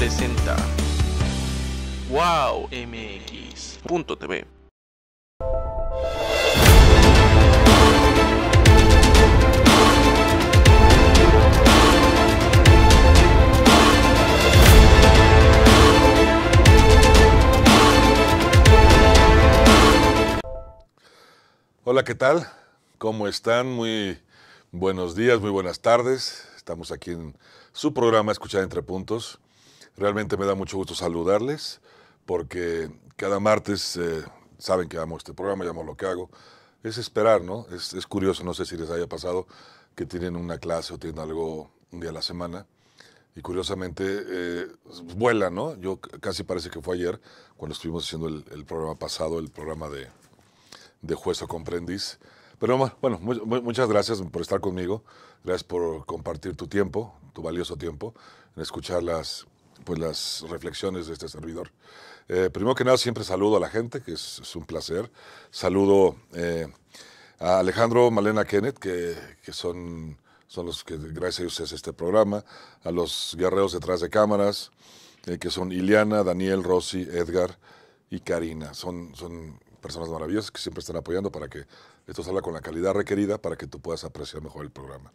presenta Wow TV Hola, ¿qué tal? ¿Cómo están? Muy buenos días, muy buenas tardes. Estamos aquí en su programa Escuchar Entre Puntos. Realmente me da mucho gusto saludarles porque cada martes eh, saben que amo este programa, llamo lo que hago. Es esperar, ¿no? Es, curioso, no sé si les haya pasado que tienen una clase o tienen algo un día a la semana y curiosamente eh, vuela, ¿no? Yo casi parece que fue ayer cuando estuvimos haciendo el, programa pasado, el programa de, de juez o comprendiz. Pero bueno, muchas gracias por estar conmigo, gracias por compartir tu tiempo, tu valioso tiempo, en escuchar las, pues las reflexiones de este servidor. Eh, primero que nada, siempre saludo a la gente, que es, un placer. Saludo eh, a Alejandro, Malena, Kenneth, que, son, son, los que gracias a ellos es este programa. A los guerreros detrás de cámaras, eh, que son Iliana, Daniel, Rossi Edgar y Karina. Son, son personas maravillosas que siempre están apoyando para que esto salga con la calidad requerida para que tú puedas apreciar mejor el programa.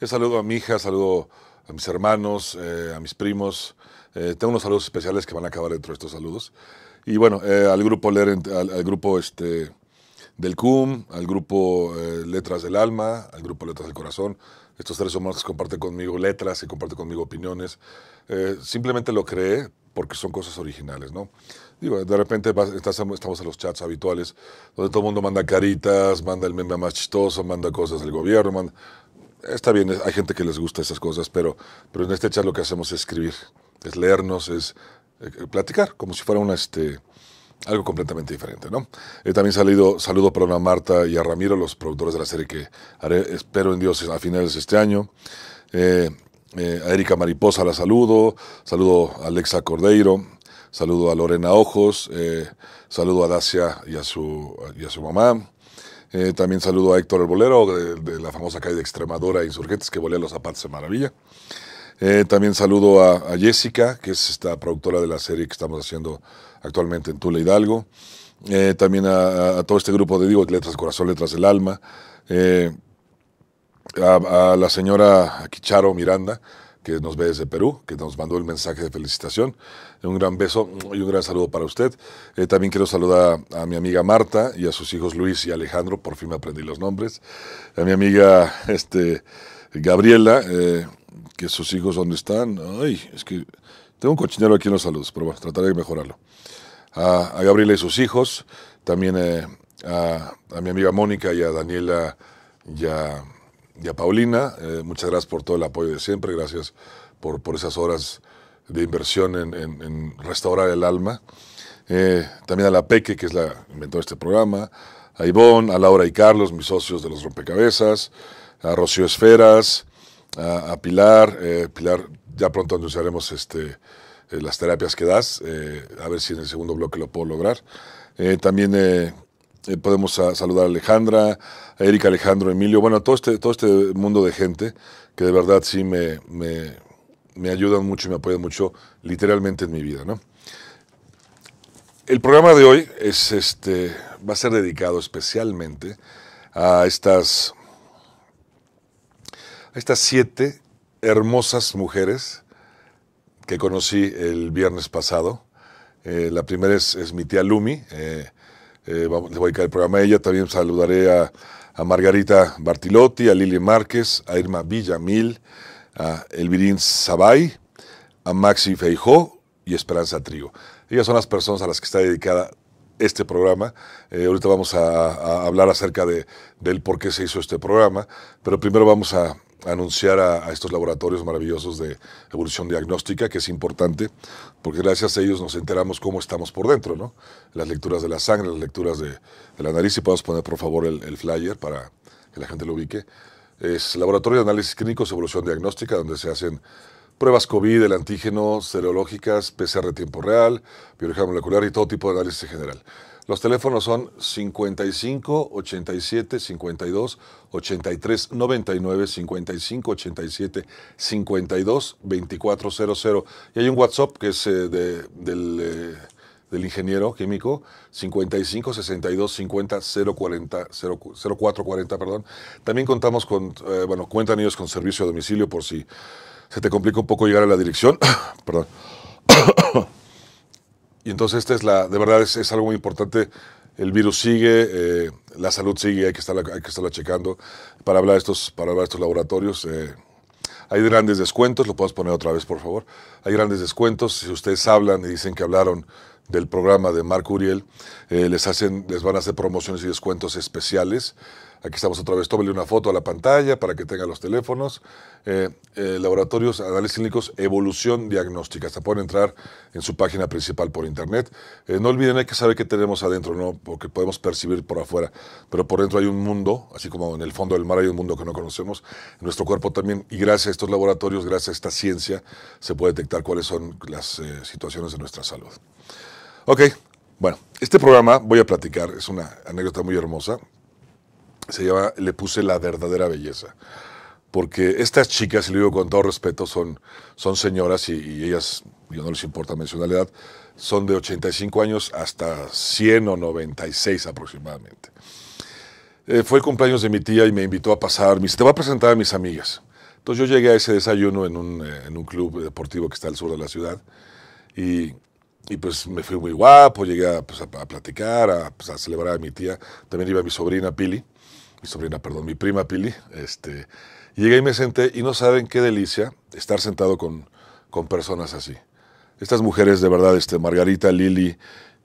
Eh, saludo a mi hija, saludo a mis hermanos, a mis primos, eh, tengo unos saludos especiales que van a acabar dentro de estos saludos. Y bueno, eh, al grupo, leer al grupo este, del CUM, al grupo eh, Letras del Alma, al grupo Letras del Corazón. Estos tres que comparten conmigo letras y comparten conmigo opiniones. simplemente lo creé porque son cosas originales, ¿no? Digo, de repente estamos en los chats habituales donde todo el mundo manda caritas, manda el meme más chistoso, manda cosas del gobierno, Está bien, hay gente que les gusta esas cosas, pero, pero en este chat lo que hacemos es escribir es leernos, es eh, platicar, como si fuera una, este, algo completamente diferente, ¿no? también salido, saludo para a Marta y a Ramiro, los productores de la serie que espero en Dios, a finales de este año. Eh, eh, a Erika Mariposa la saludo, saludo a Alexa Cordeiro, saludo a Lorena Ojos, saludo a Dacia y a su, y a su mamá. también saludo a Héctor el Bolero, de, la famosa calle de Extremadura Insurgentes, que volea los zapatos de maravilla. Eh, también saludo a, Jessica, que es esta productora de la serie que estamos haciendo actualmente en Tula Hidalgo. Eh, también a, todo este grupo de Digo, Letras Corazón, Letras del Alma. Eh, a, la señora Quicharo Miranda, que nos ve desde Perú, que nos mandó el mensaje de felicitación. Un gran beso y un gran saludo para usted. también quiero saludar a, mi amiga Marta y a sus hijos Luis y Alejandro, por fin me aprendí los nombres. A mi amiga este, Gabriela, que sus hijos dónde están. Ay, es que tengo un cochinero aquí en los saludos, pero bueno, trataré de mejorarlo. A, a Gabriela y sus hijos, también eh, a, a, mi amiga Mónica y a Daniela y a, Paulina. Eh, muchas gracias por todo el apoyo de siempre, gracias por, por esas horas de inversión en, en, restaurar el alma. Eh, también a la Peque, que es la inventora de este programa, a Ivonne, a Laura y Carlos, mis socios de los rompecabezas, a Rocío Esferas, a, Pilar. Eh, Pilar, ya pronto anunciaremos este, eh, las terapias que das, eh, a ver si en el segundo bloque lo puedo lograr. también podemos saludar a Alejandra, a Erika, Alejandro, Emilio, bueno, todo este, todo este mundo de gente que de verdad sí me, ayudan mucho y me apoyan mucho literalmente en mi vida, ¿no? El programa de hoy es este, va a ser dedicado especialmente a estas estas siete hermosas mujeres que conocí el viernes pasado. Eh, la primera es, mi tía Lumi. Eh, eh, voy a dedicar el programa a ella. También saludaré a, Margarita Bartilotti, a Lili Márquez, a Irma Villamil, a Elvirín Sabay, a Maxi Feijó y Esperanza Trigo. Ellas son las personas a las que está dedicada este programa. ahorita vamos a, hablar acerca de, del por qué se hizo este programa, pero primero vamos a, anunciar a, estos laboratorios maravillosos de evolución diagnóstica, que es importante, porque gracias a ellos nos enteramos cómo estamos por dentro, ¿no? Las lecturas de la sangre, las lecturas de, análisis, la nariz, y podemos poner por favor el, flyer para que la gente lo ubique. Es Laboratorio de Análisis Clínicos, Evolución Diagnóstica, donde se hacen pruebas COVID, el antígeno, serológicas, PCR tiempo real, biología molecular y todo tipo de análisis en general. Los teléfonos son 55 87 52 83 99 55 87 52 24 Y hay un WhatsApp que es eh, de, eh, del, ingeniero químico 55 62 50 040 0440, perdón. También contamos con, eh, bueno, cuentan ellos con servicio a domicilio por si se te complica un poco llegar a la dirección. perdón. Y entonces esta es la, de verdad es, es algo muy importante. El virus sigue, eh, la salud sigue, hay que, estarla, hay que estarla checando. Para hablar de estos, para hablar estos laboratorios, eh, hay grandes descuentos, lo puedes poner otra vez, por favor. Hay grandes descuentos. Si ustedes hablan y dicen que hablaron del programa de Marc Uriel, eh, les, hacen, les van a hacer promociones y descuentos especiales. Aquí estamos otra vez, tómale una foto a la pantalla para que tengan los teléfonos. Eh, eh, laboratorios, análisis clínicos, evolución diagnóstica. Se pueden entrar en su página principal por internet. no olviden, hay que saber qué tenemos adentro, ¿no? porque podemos percibir por afuera, pero por dentro hay un mundo, así como en el fondo del mar hay un mundo que no conocemos, nuestro cuerpo también, y gracias a estos laboratorios, gracias a esta ciencia, se puede detectar cuáles son las situaciones de nuestra salud. Ok, bueno, este programa voy a platicar, es una anécdota muy hermosa. Se llama Le puse la verdadera belleza. Porque estas chicas, y lo digo con todo respeto, son, son señoras y, ellas, yo no les importa mencionar la edad, son de 85 años hasta 196 aproximadamente. Eh, fue el cumpleaños de mi tía y me invitó a pasar. Me dice, te voy a presentar a mis amigas. Entonces yo llegué a ese desayuno en un, eh, en un, club deportivo que está al sur de la ciudad y y pues me fui muy guapo, llegué a, pues, platicar, pues, a, celebrar a mi tía. También iba mi sobrina Pili, mi sobrina, perdón, mi prima Pili. Este, llegué y me senté y no saben qué delicia estar sentado con, con personas así. Estas mujeres de verdad, este, Margarita, Lili,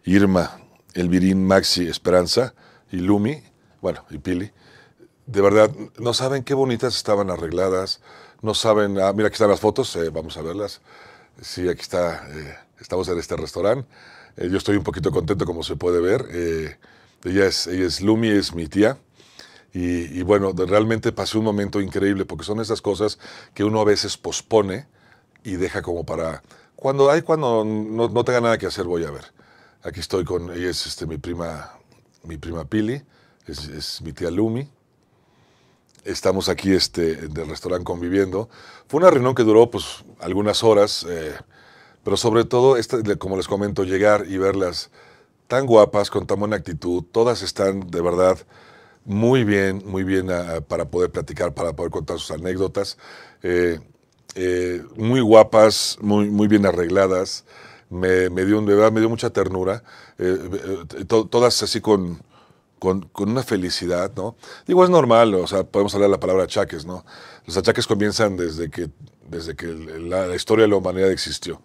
Irma, Elvirín, Maxi, Esperanza y Lumi, bueno, y Pili, de verdad, no saben qué bonitas estaban arregladas, no saben, ah, mira aquí están las fotos, eh, vamos a verlas. Sí, aquí está... Eh, Estamos en este restaurante. Eh, yo estoy un poquito contento, como se puede ver. Eh, ella, es, es Lumi, es mi tía. Y, bueno, realmente pasé un momento increíble, porque son esas cosas que uno a veces pospone y deja como para... Cuando hay, cuando no, tenga nada que hacer, voy a ver. Aquí estoy con... Ella es este, mi prima mi prima Pili, es, mi tía Lumi, estamos aquí este, en el restaurante conviviendo. Fue una reunión que duró pues, algunas horas. Eh, pero sobre todo, este, como les comento, llegar y verlas tan guapas, con tan buena actitud, todas están de verdad muy bien, muy bien ah, ah, para poder platicar, para poder contar sus anécdotas. Eh, eh, muy guapas, muy, muy bien arregladas. Me, me, dio, de me dio mucha ternura. Eh, todas así con, con, una felicidad, ¿no? Digo, es normal, o sea, podemos hablar de la palabra achaques, ¿no? Los achaques comienzan desde que, desde que la historia de la humanidad existió.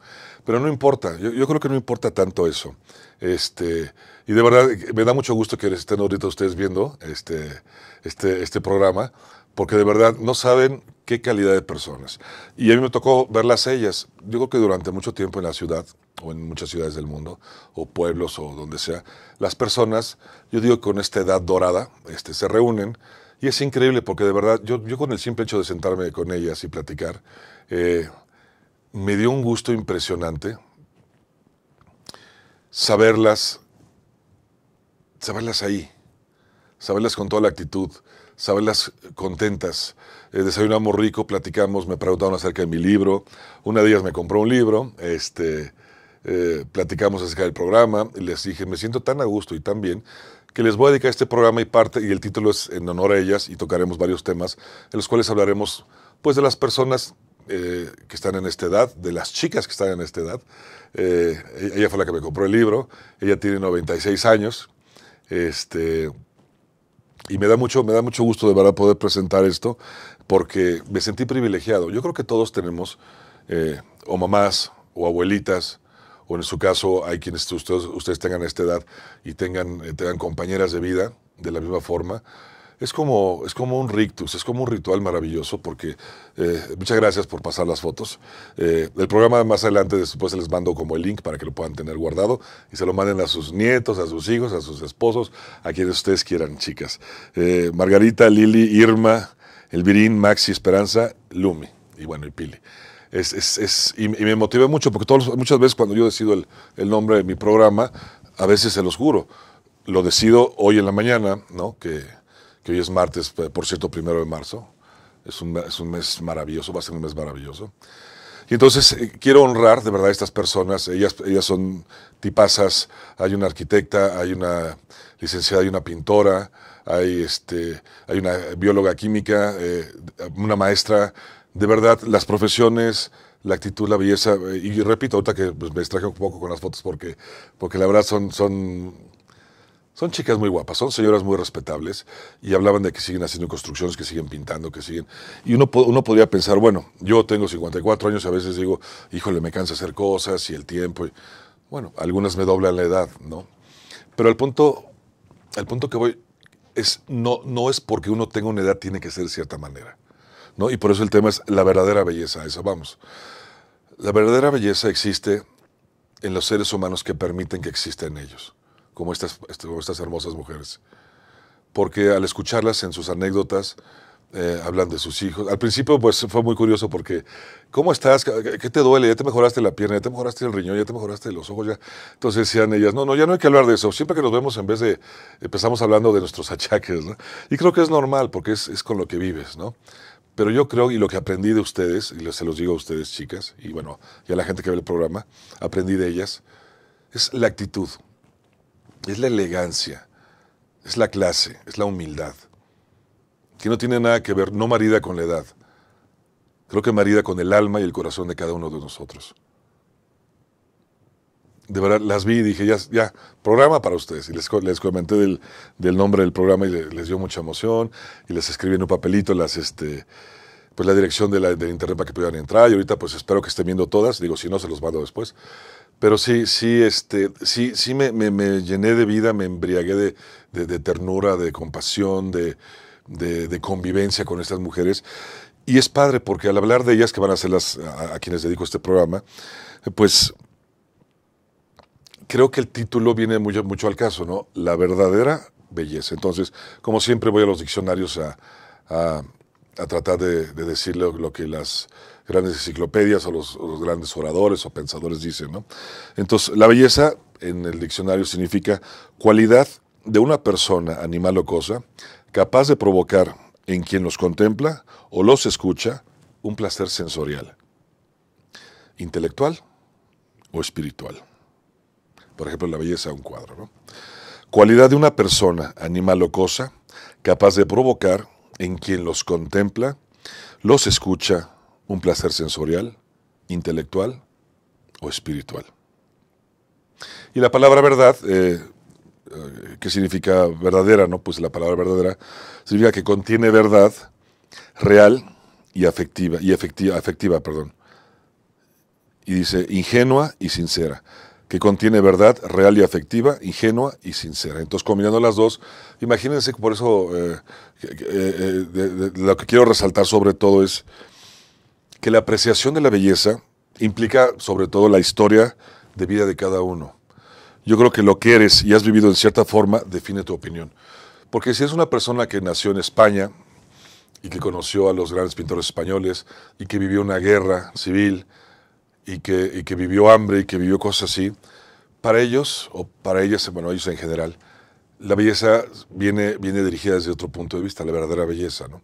Pero no importa, yo, yo, creo que no importa tanto eso. Este, y de verdad, me da mucho gusto que estén ahorita ustedes viendo este, este, este programa, porque de verdad no saben qué calidad de personas. Y a mí me tocó verlas ellas. Yo creo que durante mucho tiempo en la ciudad, o en muchas ciudades del mundo, o pueblos, o donde sea, las personas, yo digo con esta edad dorada, este, se reúnen. Y es increíble porque de verdad, yo, yo con el simple hecho de sentarme con ellas y platicar, eh, me dio un gusto impresionante saberlas, saberlas ahí, saberlas con toda la actitud, saberlas contentas. Eh, desayunamos rico, platicamos, me preguntaron acerca de mi libro. Una de ellas me compró un libro, este, eh, platicamos acerca del programa les dije, me siento tan a gusto y tan bien que les voy a dedicar este programa y parte, y el título es en honor a ellas y tocaremos varios temas en los cuales hablaremos pues de las personas eh, que están en esta edad, de las chicas que están en esta edad. Eh, ella fue la que me compró el libro, ella tiene 96 años. Este, y me da, mucho, me da mucho gusto de verdad poder presentar esto porque me sentí privilegiado. Yo creo que todos tenemos eh, o mamás o abuelitas o en su caso hay quienes ustedes, ustedes tengan esta edad y tengan, tengan compañeras de vida de la misma forma es como, es como un rictus, es como un ritual maravilloso porque eh, muchas gracias por pasar las fotos. Eh, el programa más adelante después se les mando como el link para que lo puedan tener guardado y se lo manden a sus nietos, a sus hijos, a sus esposos, a quienes ustedes quieran, chicas. Eh, Margarita, Lili, Irma, Elvirín, Maxi, Esperanza, Lumi y bueno, y Pili. Es, y, me motivé mucho porque todos, muchas veces cuando yo decido el, nombre de mi programa, a veces se los juro, lo decido hoy en la mañana, ¿no? Que, que hoy es martes, eh, por cierto, primero de marzo. Es un, es un mes maravilloso, va a ser un mes maravilloso. Y entonces eh, quiero honrar de verdad a estas personas. Ellas, ellas son tipazas. Hay una arquitecta, hay una licenciada, hay una pintora, hay, este, hay una bióloga química, eh, una maestra. De verdad, las profesiones, la actitud, la belleza. y repito, ahorita que pues, me extraje un poco con las fotos porque, porque la verdad son son chicas muy guapas, son señoras muy respetables y hablaban de que siguen haciendo construcciones, que siguen pintando, que siguen... Y uno, uno podría pensar, bueno, yo tengo 54 años, a veces digo, híjole, me cansa hacer cosas y el tiempo. bueno, algunas me doblan la edad, ¿no? Pero al punto, punto que voy es, no, no es porque uno tenga una edad, tiene que ser de cierta manera. ¿no? Y por eso el tema es la verdadera belleza, eso vamos. La verdadera belleza existe en los seres humanos que permiten que exista en ellos como estas, estas hermosas mujeres. Porque al escucharlas en sus anécdotas, eh, hablan de sus hijos. Al principio, pues fue muy curioso porque, ¿cómo estás? ¿Qué, te duele? ¿Ya te mejoraste la pierna? ¿Ya te mejoraste el riñón? ¿Ya te mejoraste los ojos? ya Entonces decían ellas, no, no, ya no hay que hablar de eso. Siempre que nos vemos, en vez de empezamos hablando de nuestros achaques, ¿no? Y creo que es normal porque es, es con lo que vives, ¿no? Pero yo creo, y lo que aprendí de ustedes, y se los digo a ustedes, chicas, y bueno, ya la gente que ve el programa, aprendí de ellas, es la actitud es la elegancia, es la clase, es la humildad, que no tiene nada que ver, no marida con la edad, creo que marida con el alma y el corazón de cada uno de nosotros. De verdad, las vi y dije, ya, programa para ustedes. Y les, comenté del, nombre del programa y les, dio mucha emoción. Y les escribí en un papelito las, este, pues la dirección del internet para que pudieran entrar y ahorita pues espero que estén viendo todas, digo si no se los mando después, pero sí, sí, este, sí, sí me, llené de vida, me embriagué de, ternura, de compasión, de, convivencia con estas mujeres. Y es padre porque al hablar de ellas, que van a ser las a, quienes dedico este programa, pues creo que el título viene mucho, mucho al caso, ¿no? La verdadera belleza. Entonces, como siempre, voy a los diccionarios a, tratar de, de lo, que las grandes enciclopedias o los, grandes oradores o pensadores dicen. ¿no? Entonces, la belleza en el diccionario significa cualidad de una persona, animal o cosa, capaz de provocar en quien los contempla o los escucha un placer sensorial, intelectual o espiritual. Por ejemplo, la belleza de un cuadro. ¿no? Cualidad de una persona, animal o cosa, capaz de provocar en quien los contempla, los escucha un placer sensorial, intelectual o espiritual. Y la palabra verdad, eh, eh, ¿qué significa verdadera? No? Pues la palabra verdadera significa que contiene verdad real y afectiva, y efectiva, perdón. Y dice ingenua y sincera, que contiene verdad real y afectiva, ingenua y sincera. Entonces, combinando las dos, imagínense que por eso eh, lo que quiero resaltar sobre todo es que la apreciación de la belleza implica sobre todo la historia de vida de cada uno. Yo creo que lo que eres y has vivido en cierta forma define tu opinión. Porque si es una persona que nació en España y que conoció a los grandes pintores españoles y que vivió una guerra civil y que, vivió hambre y que vivió cosas así, para ellos, o para ellas, bueno, ellos en general, la belleza viene, viene dirigida desde otro punto de vista, la verdadera belleza. ¿no?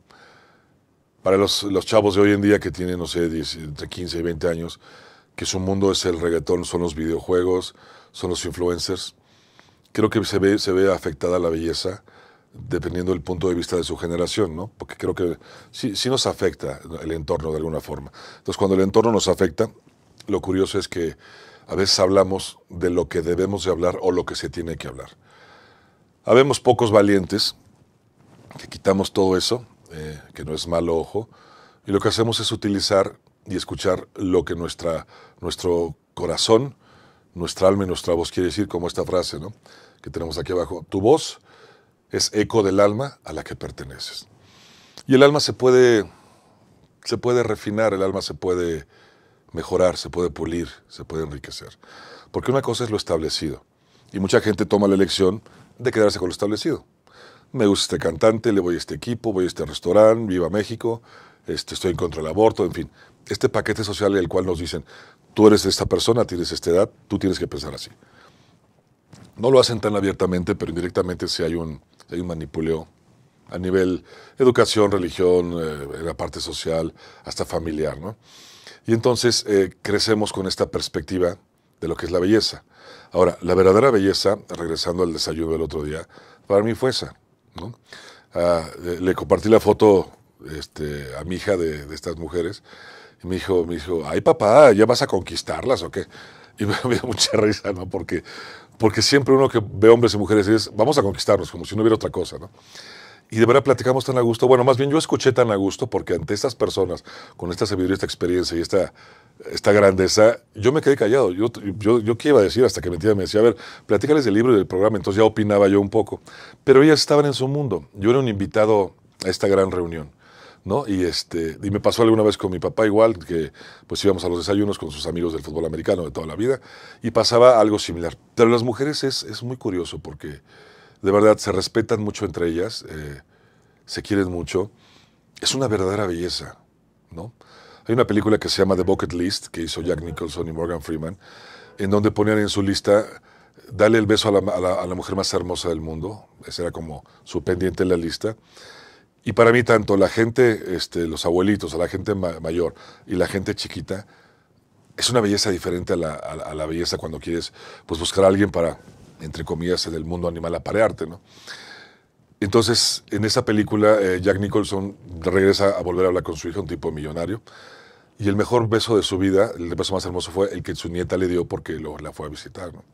para los, chavos de hoy en día que tienen, no sé, entre 15 y 20 años, que su mundo es el reggaetón, son los videojuegos, son los influencers, creo que se ve, se ve afectada la belleza dependiendo del punto de vista de su generación, ¿no? Porque creo que sí, sí nos afecta el entorno de alguna forma. Entonces, cuando el entorno nos afecta, lo curioso es que a veces hablamos de lo que debemos de hablar o lo que se tiene que hablar. Habemos pocos valientes que quitamos todo eso eh, que no es malo ojo, y lo que hacemos es utilizar y escuchar lo que nuestra, nuestro corazón, nuestra alma y nuestra voz quiere decir, como esta frase que tenemos aquí abajo. Tu voz es eco del alma a la que perteneces. Y el alma se puede, se puede refinar, el alma se puede mejorar, se puede pulir, se puede enriquecer. Porque una cosa es lo establecido. Y mucha gente toma la elección de quedarse con lo establecido me gusta este cantante, le voy a este equipo, voy a este restaurante, viva México, este, estoy en contra del aborto, en fin. Este paquete social el cual nos dicen, tú eres esta persona, tienes esta edad, tú tienes que pensar así. No lo hacen tan abiertamente, pero indirectamente sí hay un, hay un manipuleo a nivel educación, religión, eh, en la parte social, hasta familiar. ¿no? Y entonces eh, crecemos con esta perspectiva de lo que es la belleza. Ahora, la verdadera belleza, regresando al desayuno del otro día, para mí fue esa ¿no? Ah, le, compartí la foto este, a mi hija de, estas mujeres y me dijo, me dijo, ay papá, ¿ya vas a conquistarlas o qué? Y me, me dio mucha risa, ¿no? Porque, porque siempre uno que ve hombres y mujeres es, vamos a conquistarnos, como si no hubiera otra cosa, ¿no? Y de verdad platicamos tan a gusto. Bueno, más bien yo escuché tan a gusto porque ante estas personas, con esta sabiduría, esta experiencia y esta esta grandeza, yo me quedé callado. Yo, yo, qué iba a decir hasta que mentira me decía, a ver, platícales del libro y del programa. Entonces ya opinaba yo un poco. Pero ellas estaban en su mundo. Yo era un invitado a esta gran reunión. ¿No? Y, este, y me pasó alguna vez con mi papá igual, que pues íbamos a los desayunos con sus amigos del fútbol americano de toda la vida, y pasaba algo similar. Pero las mujeres es, muy curioso porque de verdad se respetan mucho entre ellas, eh, se quieren mucho. Es una verdadera belleza, ¿no? Hay una película que se llama The Bucket List, que hizo Jack Nicholson y Morgan Freeman, en donde ponían en su lista, dale el beso a la, mujer más hermosa del mundo, ese era como su pendiente en la lista. Y para mí tanto la gente, este, los abuelitos, la gente mayor y la gente chiquita, es una belleza diferente a la, belleza cuando quieres pues, buscar a alguien para, entre comillas, del mundo animal aparearte, ¿no? Entonces, en esa película, eh, Jack Nicholson regresa a volver a hablar con su hijo, un tipo millonario, y el mejor beso de su vida, el beso más hermoso fue el que su nieta le dio porque la fue a visitar. ¿no?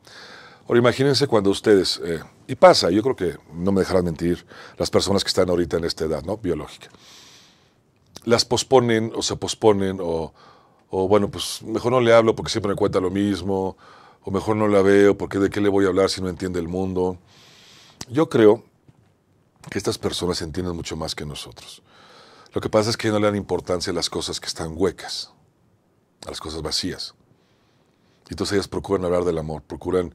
Ahora imagínense cuando ustedes, eh, y pasa, yo creo que no me dejarán mentir las personas que están ahorita en esta edad ¿no? biológica, las posponen o se posponen o, o bueno, pues mejor no le hablo porque siempre me cuenta lo mismo, o mejor no la veo porque de qué le voy a hablar si no entiende el mundo. Yo creo que estas personas entienden mucho más que nosotros. Lo que pasa es que no le dan importancia a las cosas que están huecas, a las cosas vacías. Y entonces ellas procuran hablar del amor, procuran,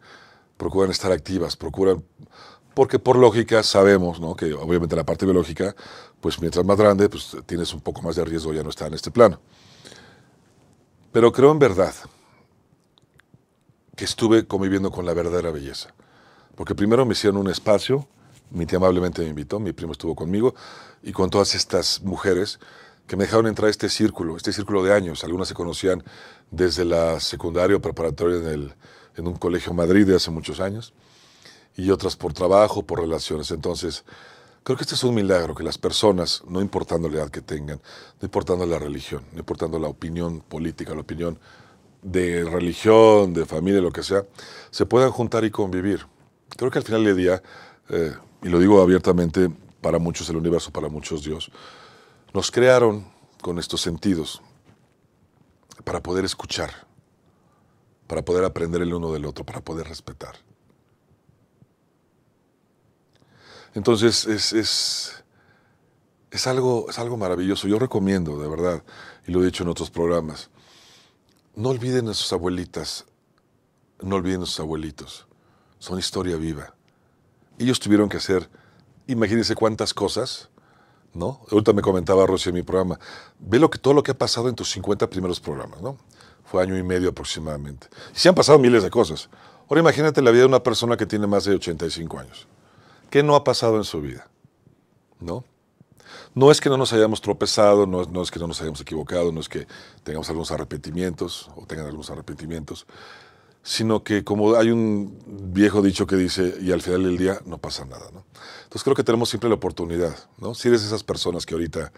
procuran estar activas, procuran... Porque por lógica sabemos, ¿no? Que obviamente la parte biológica, pues mientras más grande, pues tienes un poco más de riesgo, ya no está en este plano. Pero creo en verdad que estuve conviviendo con la verdadera belleza. Porque primero me hicieron un espacio mi tía amablemente me invitó, mi primo estuvo conmigo y con todas estas mujeres que me dejaron entrar a este círculo, este círculo de años. Algunas se conocían desde la secundaria o preparatoria en, el, en un colegio en Madrid de hace muchos años y otras por trabajo, por relaciones. Entonces, creo que este es un milagro, que las personas, no importando la edad que tengan, no importando la religión, no importando la opinión política, la opinión de religión, de familia, lo que sea, se puedan juntar y convivir. Creo que al final del día... Eh, y lo digo abiertamente, para muchos el universo, para muchos Dios, nos crearon con estos sentidos para poder escuchar, para poder aprender el uno del otro, para poder respetar. Entonces es, es, algo, es algo maravilloso. Yo recomiendo, de verdad, y lo he dicho en otros programas, no olviden a sus abuelitas, no olviden a sus abuelitos. Son historia viva. Ellos tuvieron que hacer, imagínense cuántas cosas, ¿no? Ahorita me comentaba Rocío en mi programa, ve lo que, todo lo que ha pasado en tus 50 primeros programas, ¿no? Fue año y medio aproximadamente. Y se han pasado miles de cosas. Ahora imagínate la vida de una persona que tiene más de 85 años. ¿Qué no ha pasado en su vida? ¿No? No es que no nos hayamos tropezado, no es, no es que no nos hayamos equivocado, no es que tengamos algunos arrepentimientos o tengan algunos arrepentimientos, sino que como hay un viejo dicho que dice, y al final del día no pasa nada. ¿no? Entonces creo que tenemos siempre la oportunidad, ¿no? Si eres esas personas que ahorita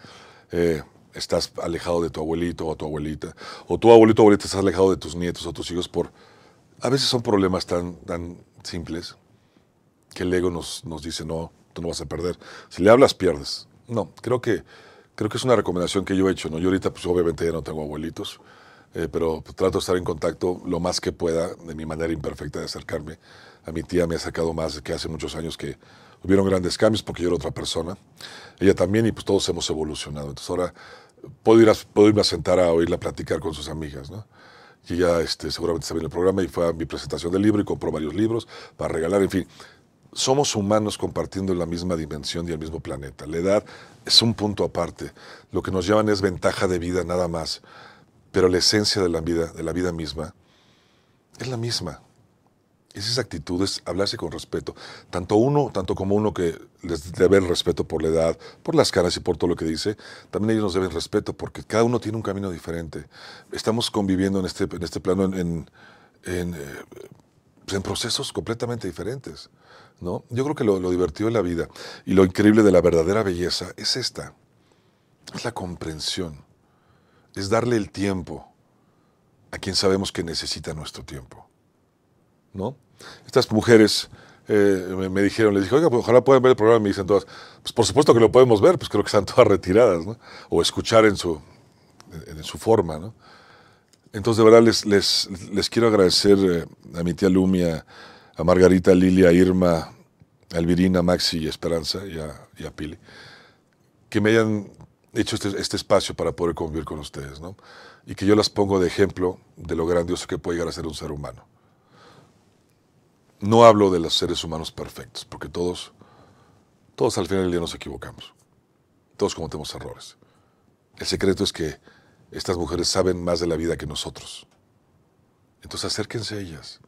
eh, estás alejado de tu abuelito o tu abuelita, o tu abuelito o abuelita estás alejado de tus nietos o tus hijos por... A veces son problemas tan, tan simples que el ego nos, dice, no, tú no vas a perder. Si le hablas, pierdes. No, creo que, creo que es una recomendación que yo he hecho, ¿no? Yo ahorita, pues, obviamente ya no tengo abuelitos, eh, pero trato de estar en contacto lo más que pueda de mi manera imperfecta de acercarme. A mi tía me ha sacado más que hace muchos años que hubieron grandes cambios porque yo era otra persona. Ella también y pues todos hemos evolucionado. Entonces ahora puedo, ir a, puedo irme a sentar a oírla platicar con sus amigas, ¿no? Y ya este, seguramente se el programa y fue a mi presentación del libro y compró varios libros para regalar, en fin. Somos humanos compartiendo la misma dimensión y el mismo planeta. La edad es un punto aparte. Lo que nos llevan es ventaja de vida nada más. Pero la esencia de la vida, de la vida misma, es la misma. Es esa actitud, es hablarse con respeto. Tanto uno, tanto como uno que les debe el respeto por la edad, por las caras y por todo lo que dice, también ellos nos deben respeto porque cada uno tiene un camino diferente. Estamos conviviendo en este, en este plano en, eh, pues procesos completamente diferentes. ¿no? Yo creo que lo, lo divertido de la vida y lo increíble de la verdadera belleza es esta, es la comprensión es darle el tiempo a quien sabemos que necesita nuestro tiempo. ¿No? Estas mujeres eh, me, dijeron, les dije, oiga, pues, ojalá puedan ver el programa. Me dicen todas, pues por supuesto que lo podemos ver, pues creo que están todas retiradas, ¿no? O escuchar en su, en, su forma, Entonces, de verdad, les, les, quiero agradecer eh, a mi tía Lumia, a Margarita, a Lilia, a Irma, a Elvirina, a Maxi, a Esperanza y a Pili, que me hayan hecho este, este, espacio para poder convivir con ustedes, ¿no? Y que yo las pongo de ejemplo de lo grandioso que puede llegar a ser un ser humano. No hablo de los seres humanos perfectos, porque todos, todos al final del día nos equivocamos. Todos cometemos errores. El secreto es que estas mujeres saben más de la vida que nosotros. Entonces acérquense a ellas.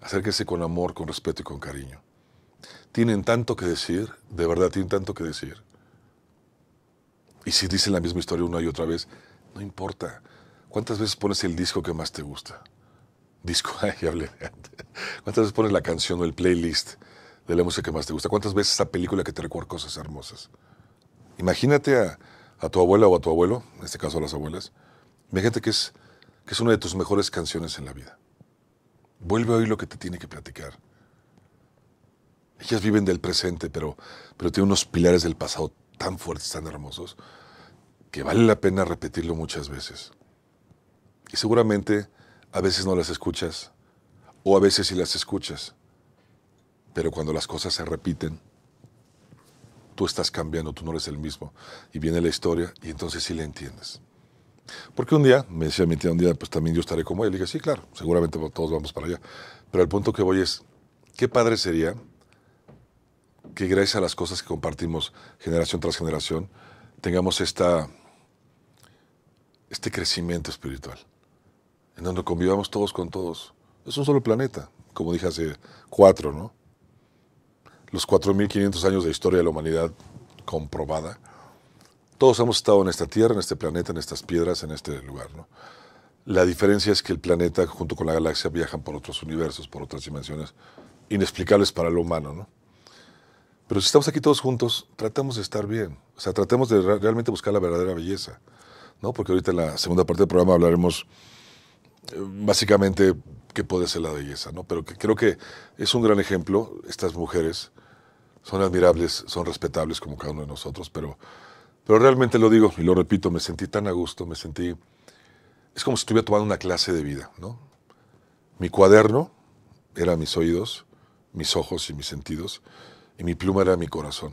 Acérquense con amor, con respeto y con cariño. Tienen tanto que decir, de verdad tienen tanto que decir. Y si dicen la misma historia una y otra vez, no importa. ¿Cuántas veces pones el disco que más te gusta? Disco, ya hablé antes. ¿Cuántas veces pones la canción o el playlist de la música que más te gusta? ¿Cuántas veces esa película que te recuerda cosas hermosas? Imagínate a, tu abuela o a tu abuelo, en este caso a las abuelas. Imagínate que es, que es una de tus mejores canciones en la vida. Vuelve a oír lo que te tiene que platicar. Ellas viven del presente, pero, pero tienen unos pilares del pasado tan fuertes, tan hermosos, que vale la pena repetirlo muchas veces. Y seguramente a veces no las escuchas, o a veces sí las escuchas, pero cuando las cosas se repiten, tú estás cambiando, tú no eres el mismo. Y viene la historia y entonces sí la entiendes. Porque un día, me decía mi tía, un día pues también yo estaré como él. Y dije, sí, claro, seguramente todos vamos para allá. Pero el punto que voy es, qué padre sería que gracias a las cosas que compartimos generación tras generación, tengamos esta, este crecimiento espiritual, en donde convivamos todos con todos. Es un solo planeta, como dije hace cuatro, ¿no? Los 4.500 años de historia de la humanidad comprobada. Todos hemos estado en esta Tierra, en este planeta, en estas piedras, en este lugar, ¿no? La diferencia es que el planeta junto con la galaxia viajan por otros universos, por otras dimensiones inexplicables para lo humano, ¿no? Pero si estamos aquí todos juntos, tratamos de estar bien. O sea, tratemos de realmente buscar la verdadera belleza. ¿no? Porque ahorita en la segunda parte del programa hablaremos eh, básicamente qué puede ser la belleza. ¿no? Pero que, creo que es un gran ejemplo. Estas mujeres son admirables, son respetables como cada uno de nosotros. Pero, pero realmente lo digo y lo repito, me sentí tan a gusto, me sentí... Es como si estuviera tomando una clase de vida. ¿no? Mi cuaderno era mis oídos, mis ojos y mis sentidos mi pluma era mi corazón.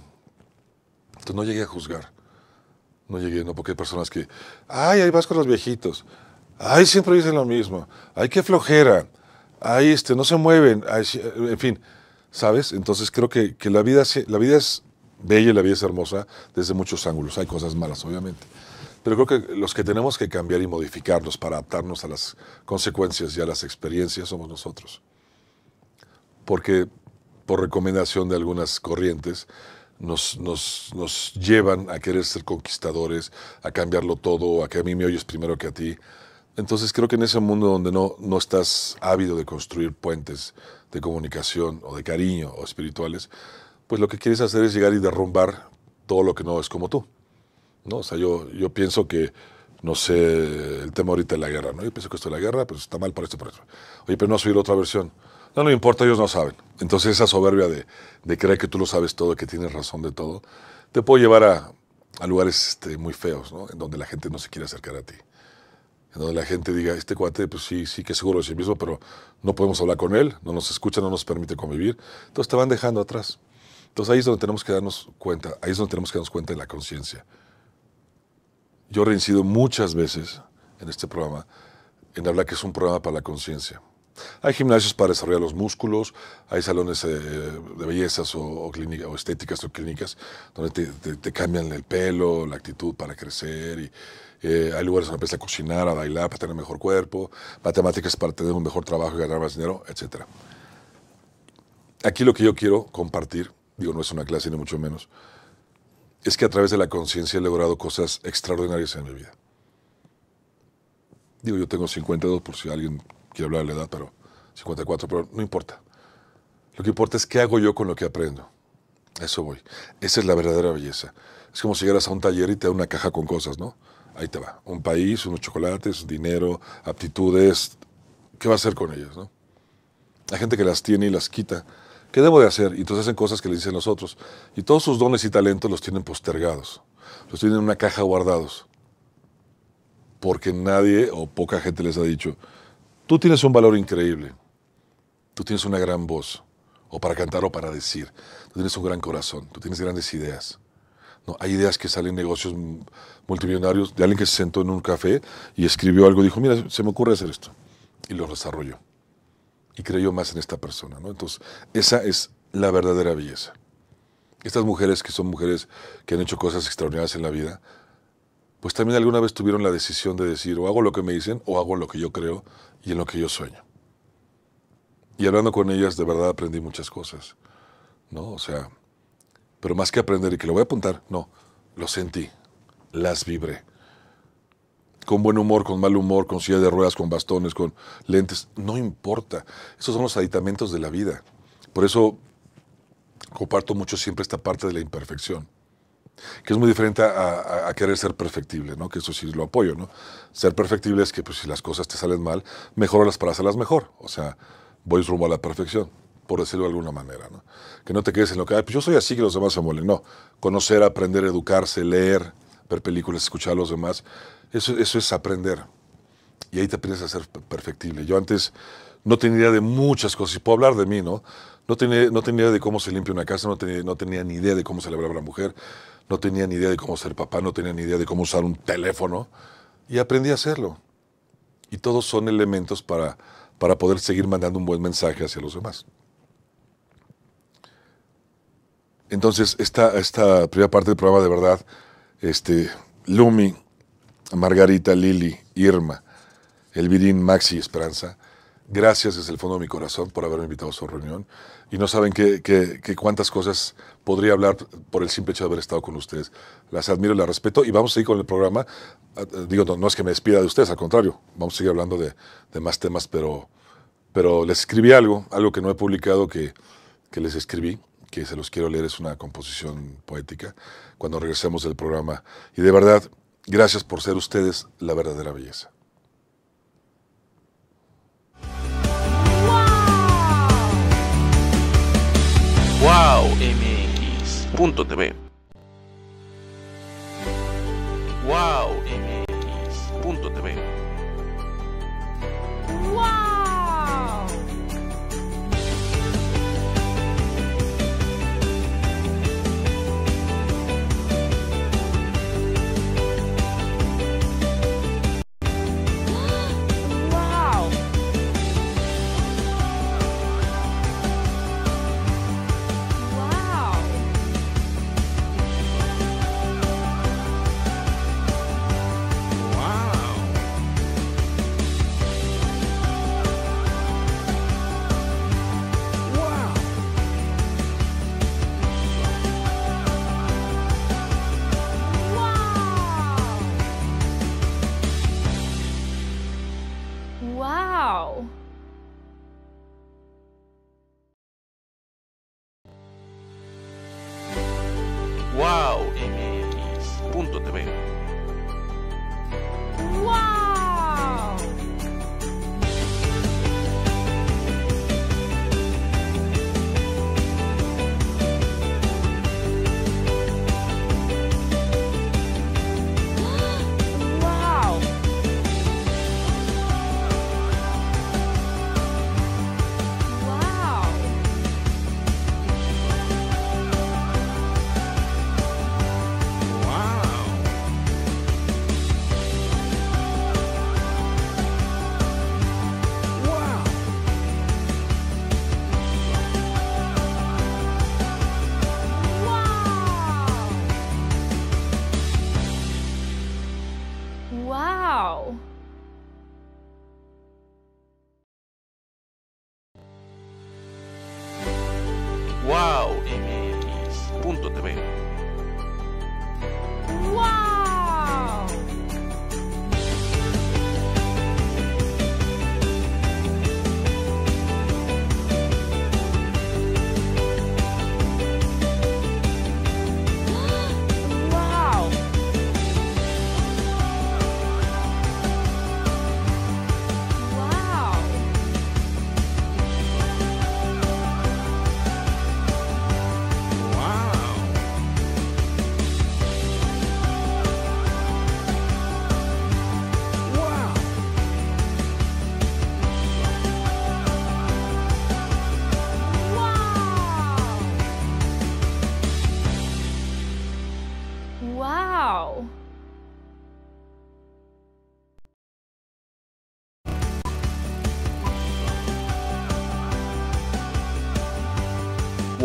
Entonces no llegué a juzgar. No llegué, no, porque hay personas que, ay, ahí vas con los viejitos. Ay, siempre dicen lo mismo. Ay, qué flojera. Ay, este, no se mueven. Eh, en fin, ¿sabes? Entonces creo que, la, vida, la vida es bella la vida es hermosa desde muchos ángulos. Hay cosas malas, obviamente. Pero creo que los que tenemos que cambiar y modificarnos para adaptarnos a las consecuencias y a las experiencias somos nosotros. Porque por recomendación de algunas corrientes, nos, nos, nos, llevan a querer ser conquistadores, a cambiarlo todo, a que a mí me oyes primero que a ti. Entonces creo que en ese mundo donde no, no estás ávido de construir puentes de comunicación o de cariño o espirituales, pues lo que quieres hacer es llegar y derrumbar todo lo que no es como tú. ¿no? O sea, yo, yo pienso que, no sé, el tema ahorita de la guerra, ¿no? Yo pienso que esto de la guerra, pero pues, está mal para esto, por eso. Oye, pero no soy la otra versión. No, no importa, ellos no saben. Entonces esa soberbia de, creer que tú lo sabes todo, que tienes razón de todo, te puede llevar a, lugares este, muy feos, ¿no? En donde la gente no se quiere acercar a ti. En donde la gente diga, este cuate, pues sí, sí que seguro es sí mismo, pero no podemos hablar con él, no nos escucha, no nos permite convivir. Entonces te van dejando atrás. Entonces ahí es donde tenemos que darnos cuenta, ahí es donde tenemos que darnos cuenta de la conciencia. Yo reincido muchas veces en este programa en hablar que es un programa para la conciencia. Hay gimnasios para desarrollar los músculos, hay salones eh, de bellezas o, o, estéticas o clínicas donde te, cambian el pelo, la actitud para crecer. Y, eh, hay lugares donde empiezas a cocinar, a bailar, para tener mejor cuerpo, matemáticas para tener un mejor trabajo y ganar más dinero, etc. Aquí lo que yo quiero compartir, digo, no es una clase ni mucho menos, es que a través de la conciencia he logrado cosas extraordinarias en mi vida. Digo, yo tengo 52 por si alguien quiero hablar de la edad, pero 54, pero no importa. Lo que importa es qué hago yo con lo que aprendo. Eso voy. Esa es la verdadera belleza. Es como si llegaras a un taller y te da una caja con cosas, ¿no? Ahí te va. Un país, unos chocolates, dinero, aptitudes. ¿Qué va a hacer con ellas, no? Hay gente que las tiene y las quita. ¿Qué debo de hacer? Y entonces hacen cosas que le dicen los otros. Y todos sus dones y talentos los tienen postergados. Los tienen en una caja guardados. Porque nadie o poca gente les ha dicho, Tú tienes un valor increíble. Tú tienes una gran voz, o para cantar o para decir. Tú tienes un gran corazón, tú tienes grandes ideas. No, hay ideas que salen negocios multimillonarios de alguien que se sentó en un café y escribió algo, dijo, mira, se me ocurre hacer esto. Y lo desarrolló. Y creyó más en esta persona. ¿no? Entonces, esa es la verdadera belleza. Estas mujeres que son mujeres que han hecho cosas extraordinarias en la vida, pues también alguna vez tuvieron la decisión de decir, o hago lo que me dicen, o hago lo que yo creo, y en lo que yo sueño. Y hablando con ellas, de verdad aprendí muchas cosas, ¿no? O sea, pero más que aprender y que lo voy a apuntar, no, lo sentí, las vibré. Con buen humor, con mal humor, con silla de ruedas, con bastones, con lentes, no importa. Esos son los aditamentos de la vida. Por eso comparto mucho siempre esta parte de la imperfección que es muy diferente a, querer ser perfectible, ¿no? Que eso sí lo apoyo, ¿no? Ser perfectible es que pues, si las cosas te salen mal, las para hacerlas mejor. O sea, voy rumbo a la perfección, por decirlo de alguna manera, ¿no? Que no te quedes en lo que, hay. pues yo soy así que los demás se molen. No, conocer, aprender, educarse, leer, ver películas, escuchar a los demás, eso, eso es aprender. Y ahí te aprendes a ser perfectible. Yo antes no tenía idea de muchas cosas, y puedo hablar de mí, ¿no? No tenía, no tenía idea de cómo se limpia una casa, no tenía, no tenía ni idea de cómo se a una mujer, no tenía ni idea de cómo ser papá, no tenía ni idea de cómo usar un teléfono y aprendí a hacerlo. Y todos son elementos para, para poder seguir mandando un buen mensaje hacia los demás. Entonces, esta, esta primera parte del programa, de verdad, este, Lumi, Margarita, Lili, Irma, Elvirín, Maxi, Esperanza, Gracias desde el fondo de mi corazón por haberme invitado a su reunión. Y no saben qué, cuántas cosas podría hablar por el simple hecho de haber estado con ustedes. Las admiro las respeto. Y vamos a seguir con el programa. Ah, eh, digo, no, es que me despida de ustedes, al contrario. Vamos a seguir hablando de, de más temas, pero, pero les escribí algo, algo que no he publicado, que, que les escribí que se los quiero leer, es una composición poética, cuando regresemos del programa. Y de verdad, gracias por ser ustedes la verdadera belleza. wowmx.tv. Wow Wow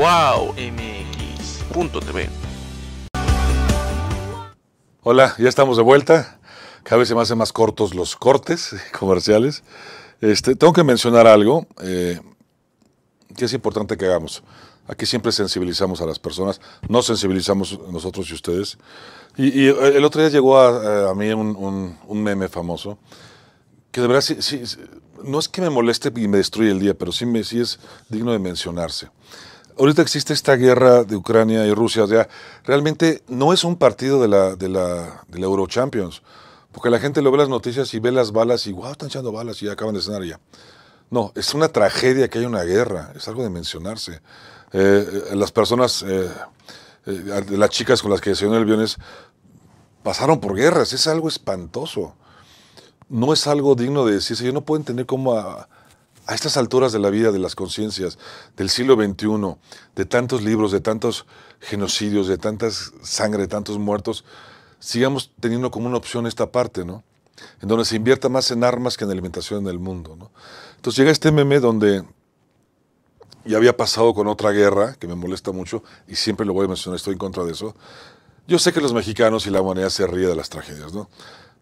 wowmx.tv. Hola, ya estamos de vuelta. Cada vez se me hacen más cortos los cortes comerciales. Este, tengo que mencionar algo eh, que es importante que hagamos. Aquí siempre sensibilizamos a las personas, no sensibilizamos nosotros y ustedes. Y, eh, el otro día llegó a, eh, mí un, meme famoso, que de verdad no es que me moleste y me destruye el día, pero sí, me, sí es digno de mencionarse. Ahorita existe esta guerra de Ucrania y Rusia, o sea, realmente no es un partido de la, de la, porque la gente lo ve las noticias y ve las balas y, wow, están echando balas y acaban de cenar ya. No, es una tragedia que haya una guerra, es algo de mencionarse. Eh, eh, las personas, eh, las chicas con las que se unió el viernes, pasaron por guerras, es algo espantoso. No es algo digno de decirse, yo no puedo entender cómo a, a estas alturas de la vida, de las conciencias, del siglo XXI, de tantos libros, de tantos genocidios, de tantas sangre, de tantos muertos, sigamos teniendo como una opción esta parte, ¿no? En donde se invierta más en armas que en alimentación en el mundo, ¿no? Entonces llega este meme donde ya había pasado con otra guerra, que me molesta mucho, y siempre lo voy a mencionar, estoy en contra de eso. Yo sé que los mexicanos y la humanidad se ríen de las tragedias, ¿no?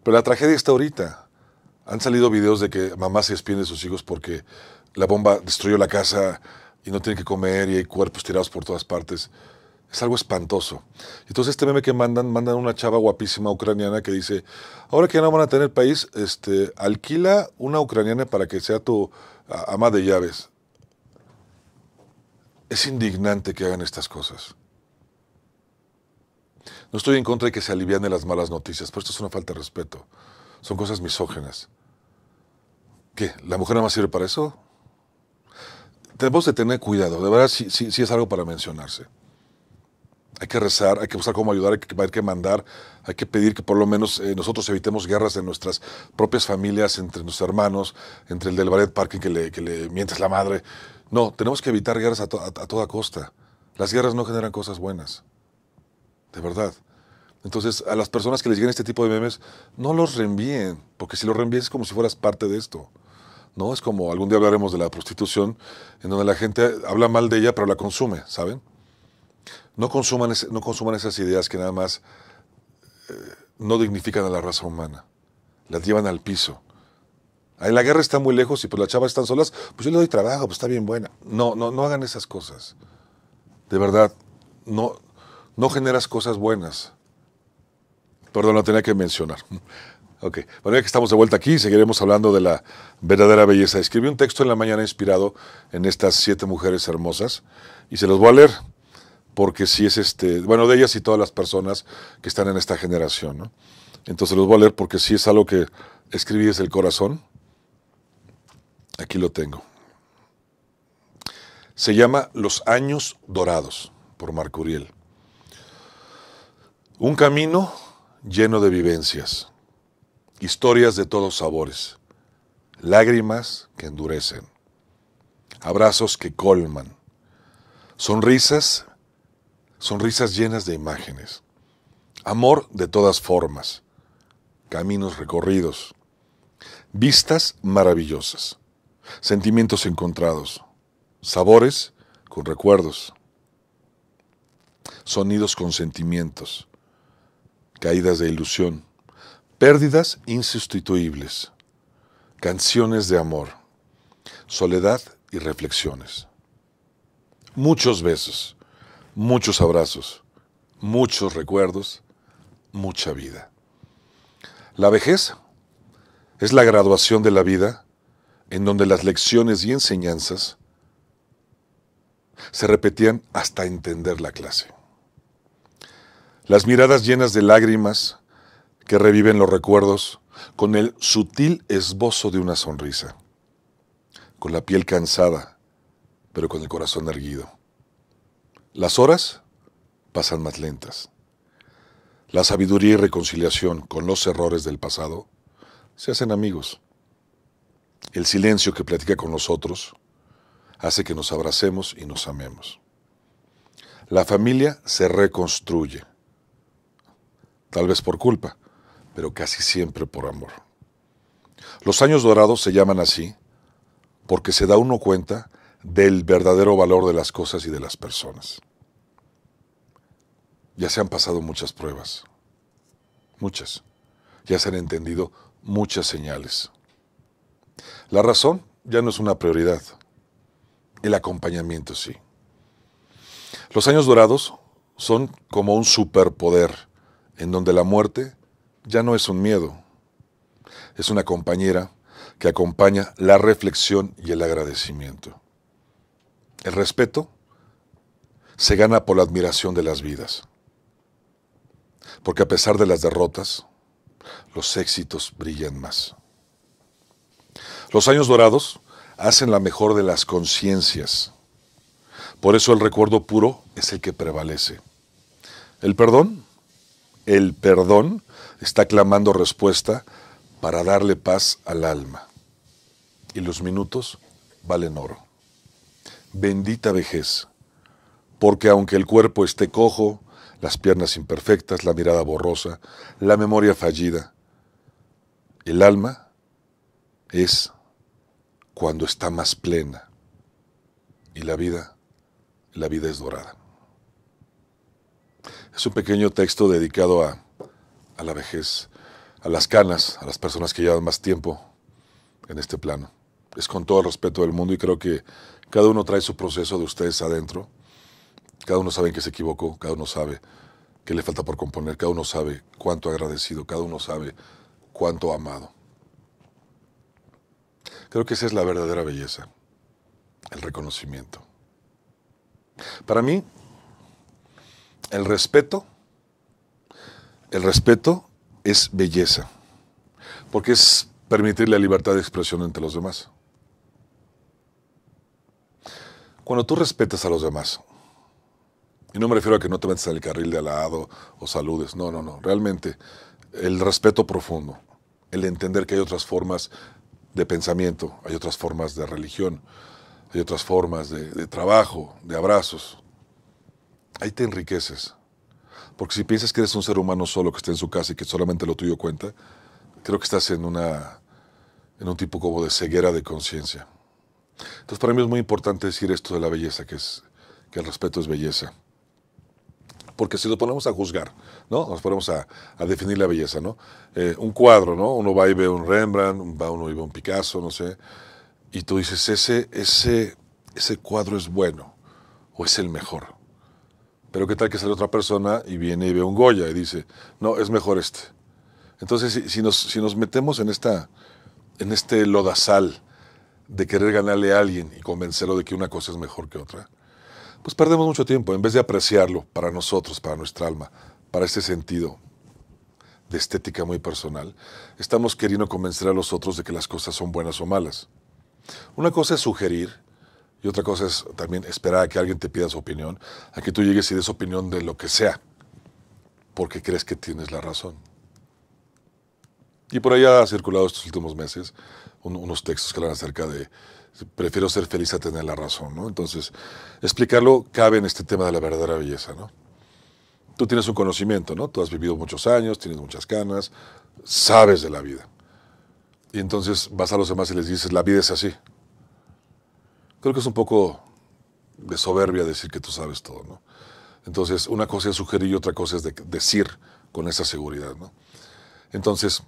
Pero la tragedia está ahorita, han salido videos de que mamá se despide de sus hijos porque la bomba destruyó la casa y no tiene que comer y hay cuerpos tirados por todas partes. Es algo espantoso. Entonces este meme que mandan, mandan una chava guapísima ucraniana que dice, ahora que ya no van a tener país, este, alquila una ucraniana para que sea tu ama de llaves. Es indignante que hagan estas cosas. No estoy en contra de que se alivian de las malas noticias, pero esto es una falta de respeto son cosas misógenas. ¿Qué? ¿La mujer nada más sirve para eso? Tenemos que tener cuidado, de verdad sí, es algo para mencionarse. Hay que rezar, hay que buscar cómo ayudar, hay que, mandar, hay que pedir que por lo menos eh, nosotros evitemos guerras en nuestras propias familias, entre nuestros hermanos, entre el del ballet parking que le, que le mientes la madre. No, tenemos que evitar guerras a toda costa. Las guerras no generan cosas buenas. De verdad. Entonces, a las personas que les lleguen este tipo de memes, no los reenvíen, porque si los reenvíes es como si fueras parte de esto. ¿no? Es como algún día hablaremos de la prostitución, en donde la gente habla mal de ella, pero la consume, ¿saben? No consuman, no consuman esas ideas que nada más eh, no dignifican a la raza humana. Las llevan al piso. Ahí la guerra está muy lejos y pues las chavas están solas, pues yo le doy trabajo, pues está bien buena. No, no, no hagan esas cosas. De verdad, no, no generas cosas buenas. Perdón, lo tenía que mencionar. Ok, bueno, ya que estamos de vuelta aquí, seguiremos hablando de la verdadera belleza. Escribí un texto en la mañana inspirado en estas siete mujeres hermosas y se los voy a leer porque si es este, bueno, de ellas y todas las personas que están en esta generación, ¿no? Entonces los voy a leer porque si es algo que escribí desde el corazón. Aquí lo tengo. Se llama Los Años Dorados por Marco Uriel. Un camino lleno de vivencias, historias de todos sabores, lágrimas que endurecen, abrazos que colman, sonrisas, sonrisas llenas de imágenes, amor de todas formas, caminos recorridos, vistas maravillosas, sentimientos encontrados, sabores con recuerdos, sonidos con sentimientos caídas de ilusión, pérdidas insustituibles, canciones de amor, soledad y reflexiones. Muchos besos, muchos abrazos, muchos recuerdos, mucha vida. La vejez es la graduación de la vida en donde las lecciones y enseñanzas se repetían hasta entender la clase las miradas llenas de lágrimas que reviven los recuerdos con el sutil esbozo de una sonrisa, con la piel cansada, pero con el corazón erguido. Las horas pasan más lentas. La sabiduría y reconciliación con los errores del pasado se hacen amigos. El silencio que platica con nosotros hace que nos abracemos y nos amemos. La familia se reconstruye tal vez por culpa, pero casi siempre por amor. Los años dorados se llaman así porque se da uno cuenta del verdadero valor de las cosas y de las personas. Ya se han pasado muchas pruebas, muchas. Ya se han entendido muchas señales. La razón ya no es una prioridad. El acompañamiento sí. Los años dorados son como un superpoder en donde la muerte ya no es un miedo, es una compañera que acompaña la reflexión y el agradecimiento. El respeto se gana por la admiración de las vidas, porque a pesar de las derrotas, los éxitos brillan más. Los años dorados hacen la mejor de las conciencias. Por eso el recuerdo puro es el que prevalece. El perdón el perdón está clamando respuesta para darle paz al alma. Y los minutos valen oro. Bendita vejez, porque aunque el cuerpo esté cojo, las piernas imperfectas, la mirada borrosa, la memoria fallida, el alma es cuando está más plena. Y la vida, la vida es dorada. Es un pequeño texto dedicado a, la vejez, a las canas, a las personas que llevan más tiempo en este plano. Es con todo el respeto del mundo y creo que cada uno trae su proceso de ustedes adentro. Cada uno sabe que se equivocó, cada uno sabe qué le falta por componer, cada uno sabe cuánto agradecido, cada uno sabe cuánto amado. Creo que esa es la verdadera belleza, el reconocimiento. Para mí, el respeto, el respeto es belleza, porque es permitir la libertad de expresión entre los demás. Cuando tú respetas a los demás, y no me refiero a que no te metas en el carril de al lado o saludes, no, no, no, realmente el respeto profundo, el entender que hay otras formas de pensamiento, hay otras formas de religión, hay otras formas de trabajo, de abrazos, ahí te enriqueces. Porque si piensas que eres un ser humano solo que está en su casa y que solamente lo tuyo cuenta, creo que estás en, una, en un tipo como de ceguera de conciencia. Entonces para mí es muy importante decir esto de la belleza, que, es, que el respeto es belleza. Porque si lo ponemos a juzgar, ¿no? Nos ponemos a, a definir la belleza, ¿no? Eh, un cuadro, ¿no? Uno va y ve un Rembrandt, va uno y ve un Picasso, no sé. Y tú dices, ese, ese, ese cuadro es bueno o es el mejor. Pero qué tal que sale otra persona y viene y ve un Goya y dice, no, es mejor este. Entonces, si, nos, si nos metemos en, esta, en este lodazal de querer ganarle a alguien y convencerlo de que una cosa es mejor que otra, pues perdemos mucho tiempo en vez de apreciarlo para nosotros, para nuestra alma, para este sentido de estética muy personal, estamos queriendo convencer a los otros de que las cosas son buenas o malas. Una cosa es sugerir y otra cosa es también esperar a que alguien te pida su opinión, a que tú llegues y des opinión de lo que sea, porque crees que tienes la razón. Y por ahí ha circulado estos últimos meses unos textos que hablan acerca de prefiero ser feliz a tener la razón, Entonces, explicarlo cabe en este tema de la verdadera belleza, ¿no? Tú tienes un conocimiento, ¿no? Tú has vivido muchos años, tienes muchas canas, sabes de la vida. Y entonces vas a los demás y les dices, la vida es así creo que es un poco de soberbia decir que tú sabes todo, ¿no? Entonces, una cosa es sugerir y otra cosa es decir con esa seguridad, Entonces,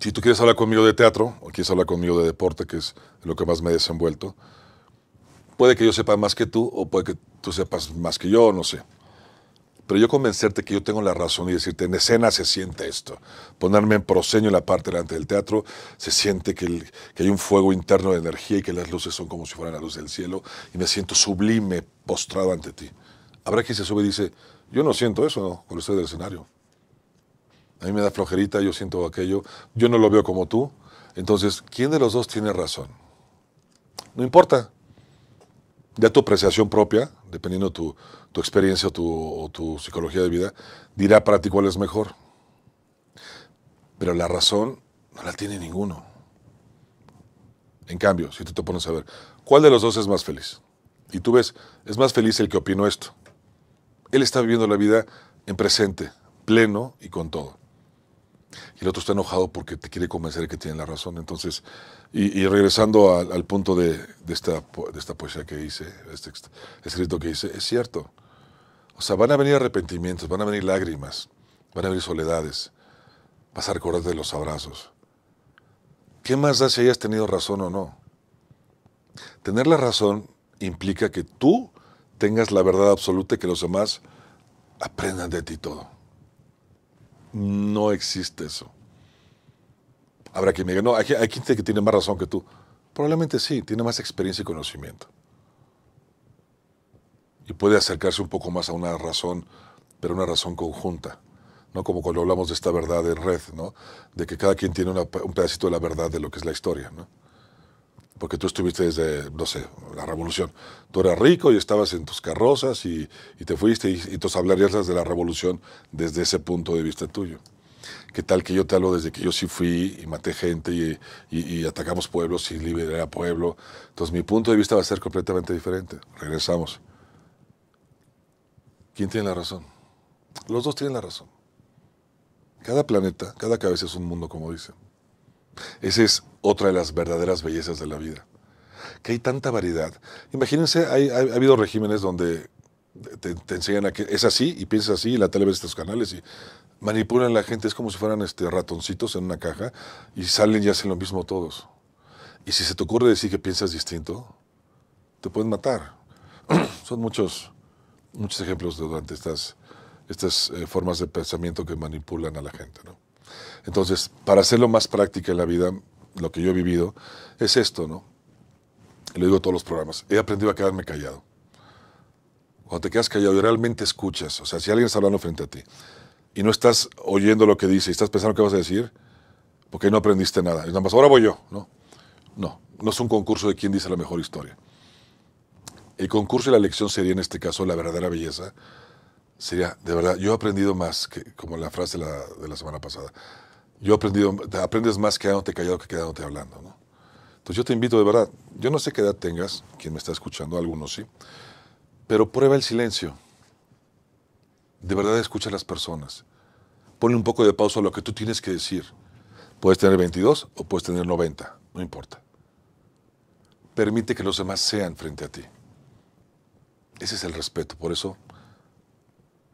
si tú quieres hablar conmigo de teatro o quieres hablar conmigo de deporte, que es lo que más me he desenvuelto, puede que yo sepa más que tú o puede que tú sepas más que yo, no sé. Pero yo convencerte que yo tengo la razón y decirte, en escena se siente esto. Ponerme en proscenio en la parte delante del teatro, se siente que, hay un fuego interno de energía y que las luces son como si fueran la luz del cielo y me siento sublime, postrado ante ti. Habrá quien se sube y dice, yo no siento eso ¿no? cuando estoy del escenario. A mí me da flojerita, yo siento aquello, yo no lo veo como tú. Entonces, ¿quién de los dos tiene razón? No importa. Ya tu apreciación propia dependiendo tu, tu experiencia o tu, tu psicología de vida, dirá para ti cuál es mejor. Pero la razón no la tiene ninguno. En cambio, si tú te pones a ver, ¿cuál de los dos es más feliz? Y tú ves, es más feliz el que opino esto. Él está viviendo la vida en presente, pleno y con todo y el otro está enojado porque te quiere convencer de que tiene la razón. Entonces, y, regresando al, punto de, esta, poesía que hice, este escrito que hice, es cierto. O sea, van a venir arrepentimientos, van a venir lágrimas, van a venir soledades, vas a recordarte de los abrazos. ¿Qué más da si hayas tenido razón o no? Tener la razón implica que tú tengas la verdad absoluta y que los demás aprendan de ti todo no existe eso. Habrá quien me diga, no, hay, hay gente que tiene más razón que tú. Probablemente sí, tiene más experiencia y conocimiento. Y puede acercarse un poco más a una razón, pero una razón conjunta. ¿no? Como cuando hablamos de esta verdad en red, ¿no? de que cada quien tiene un pedacito de la verdad de lo que es la historia. ¿no? porque tú estuviste desde, no sé, la revolución. Tú eras rico y estabas en tus carrozas y, te fuiste y, tú hablarías de la revolución desde ese punto de vista tuyo. ¿Qué tal que yo te hablo desde que yo sí fui y maté gente y, atacamos pueblos y liberé a pueblo? Entonces mi punto de vista va a ser completamente diferente. Regresamos. ¿Quién tiene la razón? Los dos tienen la razón. Cada planeta, cada cabeza es un mundo, como dicen. Esa es otra de las verdaderas bellezas de la vida. Que hay tanta variedad. Imagínense, ha habido regímenes donde te, enseñan a que es así y piensas así y la tele ves estos canales y manipulan a la gente. Es como si fueran este, ratoncitos en una caja y salen y hacen lo mismo todos. Y si se te ocurre decir que piensas distinto, te pueden matar. Son muchos, muchos ejemplos de durante estas, estas eh, formas de pensamiento que manipulan a la gente. ¿no? Entonces, para hacerlo más práctica en la vida, lo que yo he vivido, es esto, ¿no? Lo digo a todos los programas. He aprendido a quedarme callado. Cuando te quedas callado y realmente escuchas, o sea, si alguien está hablando frente a ti y no estás oyendo lo que dice y estás pensando qué vas a decir, porque no aprendiste nada. Es nada más, ahora voy yo, ¿no? No, no es un concurso de quién dice la mejor historia. El concurso y la lección sería en este caso la verdadera belleza sería, de verdad, yo he aprendido más, que, como la frase de la, semana pasada, yo he aprendido, aprendes más quedándote callado que quedándote hablando, ¿no? Entonces yo te invito de verdad, yo no sé qué edad tengas, quien me está escuchando, algunos sí, pero prueba el silencio. De verdad escucha a las personas. Ponle un poco de pausa a lo que tú tienes que decir. Puedes tener 22 o puedes tener 90, no importa. Permite que los demás sean frente a ti. Ese es el respeto, por eso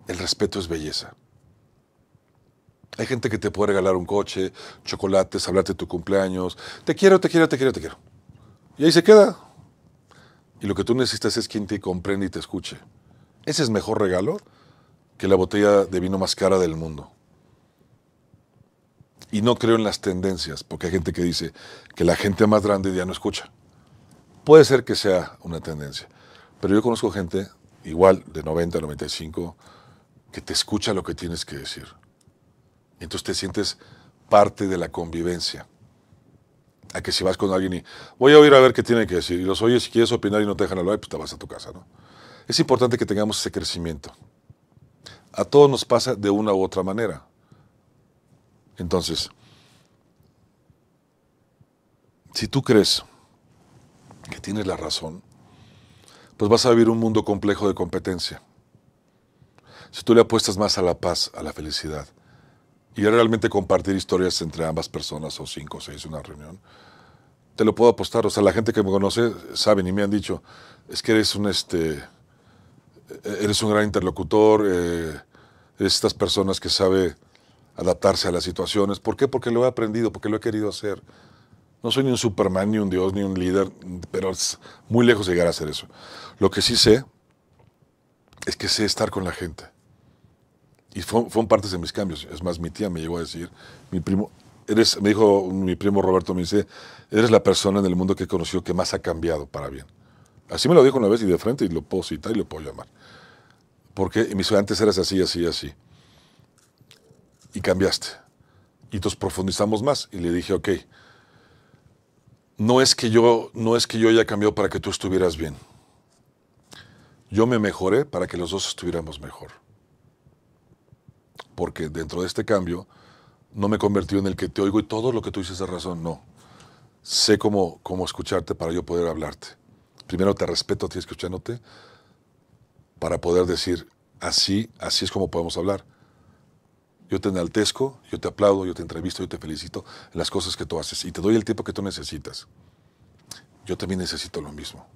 el respeto es belleza. Hay gente que te puede regalar un coche, chocolates, hablarte de tu cumpleaños. Te quiero, te quiero, te quiero, te quiero. Y ahí se queda. Y lo que tú necesitas es quien te comprende y te escuche. Ese es mejor regalo que la botella de vino más cara del mundo. Y no creo en las tendencias, porque hay gente que dice que la gente más grande ya no escucha. Puede ser que sea una tendencia, pero yo conozco gente igual de 90, 95, que te escucha lo que tienes que decir. Y entonces te sientes parte de la convivencia. A que si vas con alguien y voy a oír a ver qué tiene que decir, y los oyes, si quieres opinar y no te dejan hablar, pues te vas a tu casa, ¿no? Es importante que tengamos ese crecimiento. A todos nos pasa de una u otra manera. Entonces, si tú crees que tienes la razón, pues vas a vivir un mundo complejo de competencia si tú le apuestas más a la paz, a la felicidad, y realmente compartir historias entre ambas personas, o cinco o seis, una reunión, te lo puedo apostar. O sea, la gente que me conoce sabe, y me han dicho, es que eres un, este, eres un gran interlocutor, eh, eres estas personas que sabe adaptarse a las situaciones. ¿Por qué? Porque lo he aprendido, porque lo he querido hacer. No soy ni un Superman, ni un Dios, ni un líder, pero es muy lejos de llegar a hacer eso. Lo que sí sé es que sé estar con la gente. Y fueron, partes de mis cambios. Es más, mi tía me llegó a decir, mi primo, me dijo mi primo Roberto, me dice, eres la persona en el mundo que he conocido que más ha cambiado para bien. Así me lo dijo una vez y de frente y lo puedo citar y lo puedo llamar. Porque antes eras así, así, así. Y cambiaste. Y entonces profundizamos más. Y le dije, ok, no es que yo, no es que yo haya cambiado para que tú estuvieras bien. Yo me mejoré para que los dos estuviéramos mejor porque dentro de este cambio no me he en el que te oigo y todo lo que tú dices es razón, no. Sé cómo, cómo escucharte para yo poder hablarte. Primero te respeto a ti escuchándote para poder decir, así, así es como podemos hablar. Yo te enaltezco, yo te aplaudo, yo te entrevisto, yo te felicito en las cosas que tú haces y te doy el tiempo que tú necesitas. Yo también necesito lo mismo.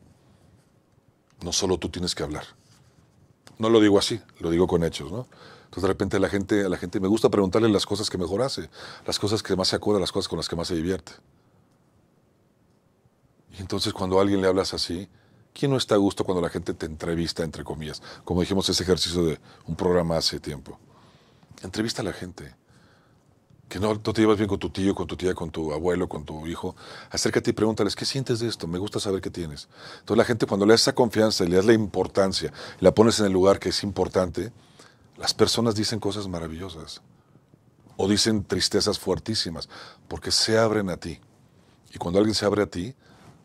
No solo tú tienes que hablar. No lo digo así, lo digo con hechos, ¿no? Entonces, de repente, la gente, a la gente me gusta preguntarle las cosas que mejor hace, las cosas que más se acuerda, las cosas con las que más se divierte. Y entonces, cuando a alguien le hablas así, ¿quién no está a gusto cuando la gente te entrevista, entre comillas? Como dijimos, ese ejercicio de un programa hace tiempo. Entrevista a la gente. Que no, no te llevas bien con tu tío, con tu tía, con tu abuelo, con tu hijo. Acércate y pregúntales, ¿qué sientes de esto? Me gusta saber qué tienes. Entonces, la gente, cuando le das esa confianza y le das la importancia, la pones en el lugar que es importante, las personas dicen cosas maravillosas o dicen tristezas fuertísimas porque se abren a ti. Y cuando alguien se abre a ti,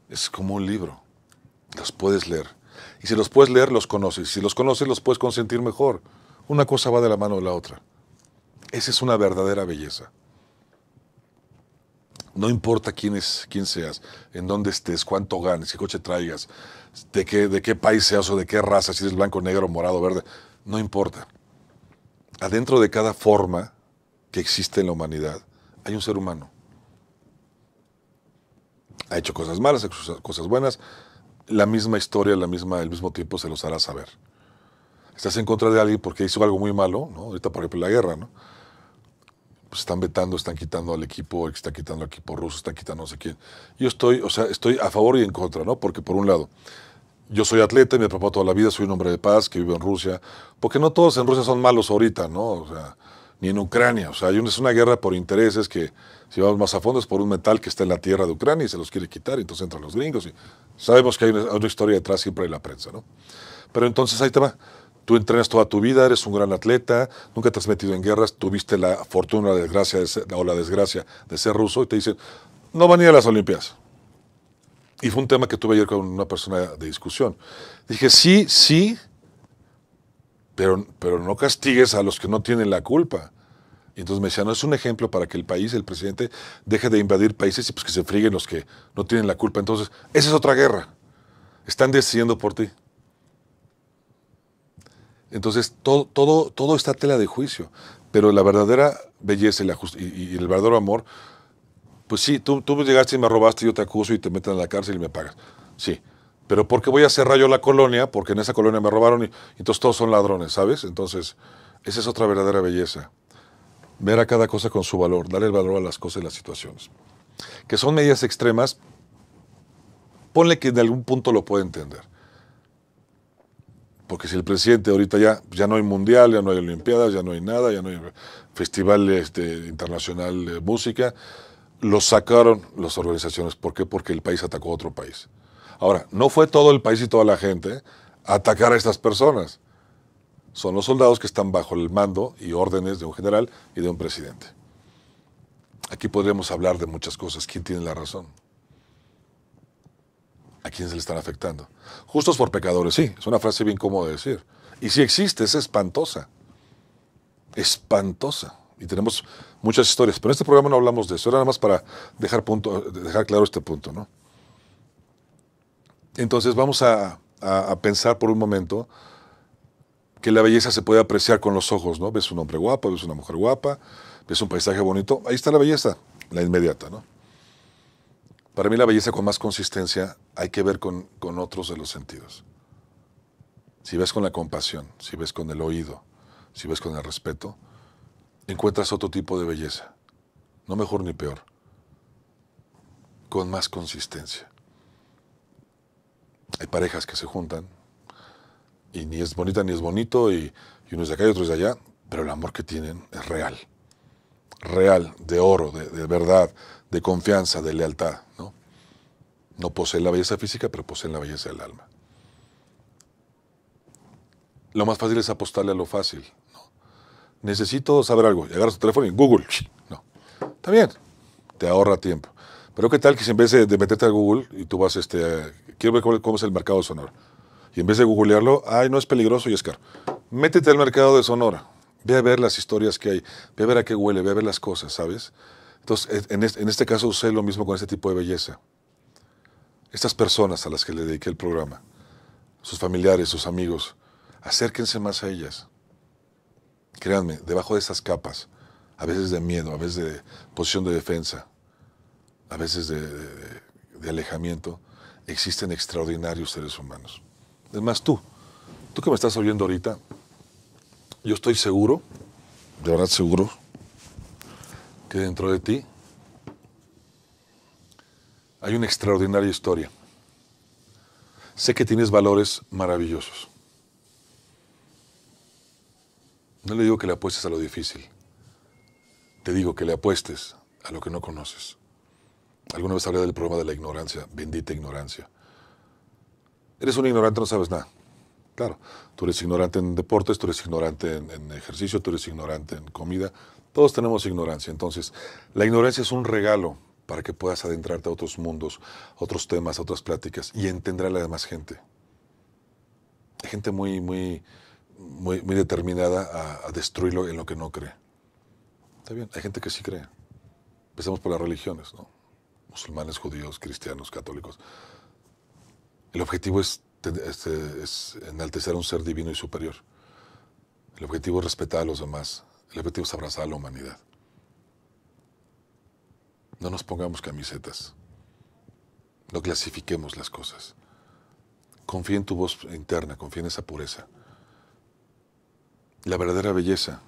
es como un libro. Los puedes leer. Y si los puedes leer, los conoces. Si los conoces, los puedes consentir mejor. Una cosa va de la mano de la otra. Esa es una verdadera belleza. No importa quién, es, quién seas, en dónde estés, cuánto ganes, qué coche traigas, de qué, de qué país seas o de qué raza, si eres blanco, negro, morado, verde, no importa adentro de cada forma que existe en la humanidad hay un ser humano. Ha hecho cosas malas, ha hecho cosas buenas. La misma historia, la misma, el mismo tiempo se los hará saber. Estás en contra de alguien porque hizo algo muy malo, ¿no? Ahorita, por ejemplo, la guerra, ¿no? Pues están vetando, están quitando al equipo, están quitando al equipo ruso, están quitando no sé quién. Yo estoy, o sea, estoy a favor y en contra, ¿no? Porque por un lado, yo soy atleta y me toda la vida, soy un hombre de paz que vive en Rusia, porque no todos en Rusia son malos ahorita, ¿no? ni en Ucrania, o sea, es una guerra por intereses que, si vamos más a fondo, es por un metal que está en la tierra de Ucrania y se los quiere quitar, entonces entran los gringos sabemos que hay una, historia detrás siempre hay la prensa, ¿no? Pero entonces ahí te va. Tú entrenas toda tu vida, eres un gran atleta, nunca te has metido en guerras, tuviste la fortuna o la desgracia de ser ruso y te dicen, no van a ir a las Olimpiadas y fue un tema que tuve ayer con una persona de discusión. Dije, sí, sí, pero, pero no castigues a los que no tienen la culpa. Y entonces me decía, no, es un ejemplo para que el país, el presidente, deje de invadir países y pues que se fríguen los que no tienen la culpa. Entonces, esa es otra guerra. Están decidiendo por ti. Entonces, todo, todo, todo está tela de juicio. Pero la verdadera belleza y el verdadero amor pues sí, tú, tú llegaste y me robaste, yo te acuso y te meten en la cárcel y me pagas. Sí. Pero ¿por qué voy a cerrar yo la colonia? Porque en esa colonia me robaron y, entonces todos son ladrones, ¿sabes? Entonces, esa es otra verdadera belleza. Ver a cada cosa con su valor, darle el valor a las cosas y las situaciones. Que son medidas extremas, ponle que en algún punto lo puede entender. Porque si el presidente ahorita ya, ya no hay mundial, ya no hay olimpiadas, ya no hay nada, ya no hay festival este, internacional de música, los sacaron las organizaciones. ¿Por qué? Porque el país atacó a otro país. Ahora, no fue todo el país y toda la gente a atacar a estas personas. Son los soldados que están bajo el mando y órdenes de un general y de un presidente. Aquí podríamos hablar de muchas cosas. ¿Quién tiene la razón? ¿A quién se le están afectando? Justos por pecadores, sí. Es una frase bien cómoda de decir. Y si existe, es espantosa. Espantosa y tenemos muchas historias, pero en este programa no hablamos de eso, era nada más para dejar, punto, dejar claro este punto. ¿no? Entonces vamos a, pensar por un momento que la belleza se puede apreciar con los ojos, ¿no? Ves un hombre guapo, ves una mujer guapa, ves un paisaje bonito, ahí está la belleza, la inmediata, ¿no? Para mí la belleza con más consistencia hay que ver con, con otros de los sentidos. Si ves con la compasión, si ves con el oído, si ves con el respeto, encuentras otro tipo de belleza, no mejor ni peor, con más consistencia. Hay parejas que se juntan y ni es bonita ni es bonito y, uno es de acá y otro es de allá, pero el amor que tienen es real, real, de oro, de, verdad, de confianza, de lealtad. ¿no? no poseen la belleza física, pero poseen la belleza del alma. Lo más fácil es apostarle a lo fácil, necesito saber algo. Y agarras tu teléfono y Google. No. Está bien, te ahorra tiempo. Pero qué tal que si en vez de, meterte a Google y tú vas, este, quiero ver cómo, es el mercado de Sonora. Y en vez de googlearlo, ay, no es peligroso y es caro. Métete al mercado de Sonora. Ve a ver las historias que hay. Ve a ver a qué huele. Ve a ver las cosas, ¿sabes? Entonces, e, en este, en este caso usé lo mismo con este tipo de belleza. Estas personas a las que le dediqué el programa, sus familiares, sus amigos, acérquense más a ellas. Créanme, debajo de esas capas, a veces de miedo, a veces de posición de defensa, a veces de, alejamiento, existen extraordinarios seres humanos. Es más, tú, tú que me estás oyendo ahorita, yo estoy seguro, de verdad seguro, que dentro de ti hay una extraordinaria historia. Sé que tienes valores maravillosos. No le digo que le apuestes a lo difícil. Te digo que le apuestes a lo que no conoces. Alguna vez hablé del problema de la ignorancia, bendita ignorancia. Eres un ignorante, no sabes nada. Claro, tú eres ignorante en deportes, tú eres ignorante en, ejercicio, tú eres ignorante en comida. Todos tenemos ignorancia. Entonces, la ignorancia es un regalo para que puedas adentrarte a otros mundos, a otros temas, a otras pláticas y entender a la demás gente. Hay gente muy, muy, muy, determinada a, destruirlo en lo que no cree. Está bien, hay gente que sí cree. Empecemos por las religiones, ¿no? Musulmanes, judíos, cristianos, católicos. El objetivo es, este, es enaltecer a un ser divino y superior. El objetivo es respetar a los demás. El objetivo es abrazar a la humanidad. No nos pongamos camisetas. No clasifiquemos las cosas. Confía en tu voz interna, confía en esa pureza. La verdadera belleza,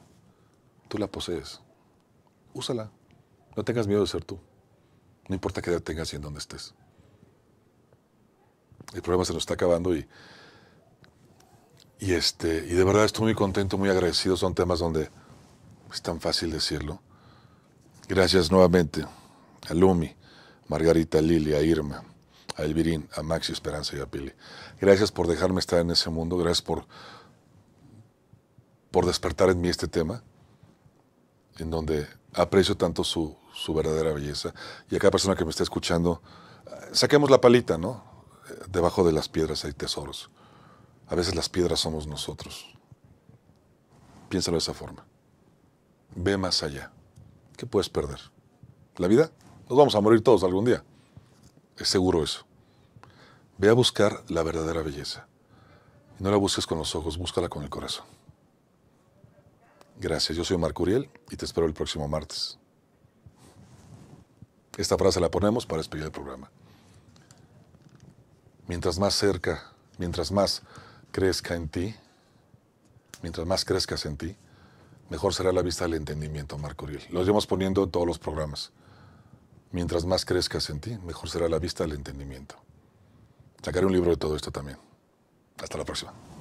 tú la posees. Úsala. No tengas miedo de ser tú. No importa qué edad tengas y en dónde estés. El problema se nos está acabando y, y, este, y de verdad estoy muy contento, muy agradecido. Son temas donde es tan fácil decirlo. Gracias nuevamente a Lumi, Margarita, Lili, a Irma, a Elvirín, a Maxi, Esperanza y a Pili. Gracias por dejarme estar en ese mundo. Gracias por por despertar en mí este tema, en donde aprecio tanto su, verdadera belleza. Y a cada persona que me está escuchando, saquemos la palita, ¿no? Eh, debajo de las piedras hay tesoros. A veces las piedras somos nosotros. Piénsalo de esa forma. Ve más allá. ¿Qué puedes perder? ¿La vida? Nos vamos a morir todos algún día. Es seguro eso. Ve a buscar la verdadera belleza. Y no la busques con los ojos, búscala con el corazón. Gracias, yo soy Marco Uriel y te espero el próximo martes. Esta frase la ponemos para despedir el programa. Mientras más cerca, mientras más crezca en ti, mientras más crezcas en ti, mejor será la vista del entendimiento, Marco Uriel. Lo llevamos poniendo en todos los programas. Mientras más crezcas en ti, mejor será la vista del entendimiento. Sacaré un libro de todo esto también. Hasta la próxima.